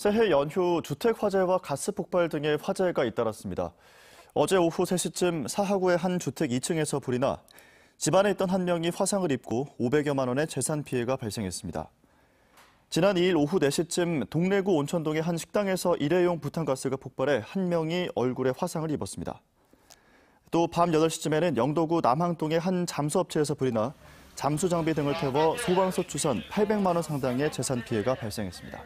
새해 연휴 주택 화재와 가스 폭발 등의 화재가 잇따랐습니다. 어제 오후 3시쯤 사하구의 한 주택 2층에서 불이 나 집안에 있던 한 명이 화상을 입고 500여만 원의 재산 피해가 발생했습니다. 지난 2일 오후 4시쯤 동래구 온천동의 한 식당에서 일회용 부탄가스가 폭발해 한 명이 얼굴에 화상을 입었습니다. 또 밤 8시쯤에는 영도구 남항동의 한 잠수업체에서 불이 나 잠수 장비 등을 태워 소방서 추산 800만 원 상당의 재산 피해가 발생했습니다.